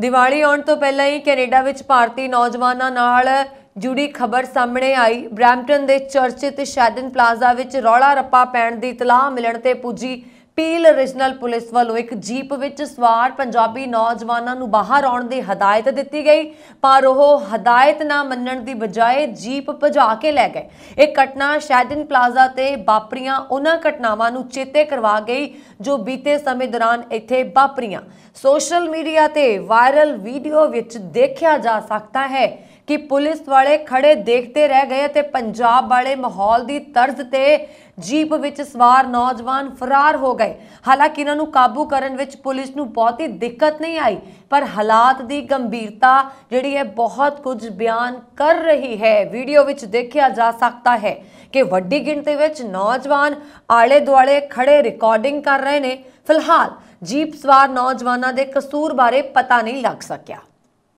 ਦੀਵਾਲੀ ਆਉਣ ਤੋਂ ਪਹਿਲਾਂ ਹੀ ਕੈਨੇਡਾ ਵਿੱਚ ਭਾਰਤੀ ਨੌਜਵਾਨਾਂ ਨਾਲ ਜੁੜੀ ਖਬਰ ਸਾਹਮਣੇ ਆਈ ਬ੍ਰੈਂਪਟਨ ਦੇ ਚਰਚਿਤ ਸ਼ੈਡਨ ਪਲਾਜ਼ਾ ਵਿੱਚ ਰੌਲਾ ਰੱਪਾ ਪੈਣ ਦੀ ਇਤਲਾਹ ਮਿਲਣ ਤੇ ਪੁੱਜੀ ਪੀਲ ਰੀਜਨਲ ਪੁਲਿਸ ਵੱਲੋਂ ਇੱਕ ਜੀਪ ਵਿੱਚ ਸਵਾਰ ਪੰਜਾਬੀ ਨੌਜਵਾਨਾਂ ਨੂੰ ਬਾਹਰ ਆਉਣ ਦੀ ਹਦਾਇਤ ਦਿੱਤੀ ਗਈ ਪਰ ਉਹ ਹਦਾਇਤ ਨਾ ਮੰਨਣ ਦੀ ਬਜਾਏ ਜੀਪ ਭਜਾ ਕੇ ਲੈ ਗਏ ਇਹ ਘਟਨਾ ਸ਼ੈਡਨ ਪਲਾਜ਼ਾ ਤੇ ਵਾਪਰੀਆਂ ਉਹਨਾਂ ਘਟਨਾਵਾਂ ਨੂੰ ਚੇਤੇ ਕਰਵਾ ਗਈ ਜੋ ਬੀਤੇ ਸਮੇਂ ਦੌਰਾਨ ਇੱਥੇ ਵਾਪਰੀਆਂ ਸੋਸ਼ਲ ਮੀਡੀਆ ਤੇ ਵਾਇਰਲ ਵੀਡੀਓ ਵਿੱਚ ਦੇਖਿਆ ਜਾ ਸਕਦਾ ਹੈ ਕਿ ਪੁਲਿਸ ਵਾਲੇ ਖੜੇ ਦੇਖਦੇ ਰਹਿ ਗਏ ਤੇ ਪੰਜਾਬ ਵਾਲੇ ਮਾਹੌਲ ਦੀ ਤਰਜ਼ ਤੇ ਜੀਪ ਵਿੱਚ ਸਵਾਰ ਨੌਜਵਾਨ ਫਰਾਰ ਹੋ ਗਏ ਹਾਲਾਂਕਿ ਇਹਨਾਂ ਨੂੰ ਕਾਬੂ ਕਰਨ ਵਿੱਚ ਪੁਲਿਸ ਨੂੰ ਬਹੁਤੀ ਦਿੱਕਤ ਨਹੀਂ ਆਈ ਪਰ ਹਾਲਾਤ ਦੀ ਗੰਭੀਰਤਾ ਜਿਹੜੀ ਹੈ ਬਹੁਤ ਕੁਝ ਬਿਆਨ ਕਰ ਰਹੀ ਹੈ ਵੀਡੀਓ ਵਿੱਚ ਦੇਖਿਆ ਜਾ ਸਕਦਾ ਹੈ ਕਿ ਵੱਡੀ ਗਿਣਤੀ ਵਿੱਚ ਨੌਜਵਾਨ ਆਲੇ ਦੁਆਲੇ ਖੜੇ ਰਿਕਾਰਡਿੰਗ ਕਰ ਰਹੇ ਨੇ ਫਿਲਹਾਲ ਜੀਪ ਸਵਾਰ ਨੌਜਵਾਨਾਂ ਦੇ ਕਸੂਰ ਬਾਰੇ ਪਤਾ ਨਹੀਂ ਲੱਗ ਸਕਿਆ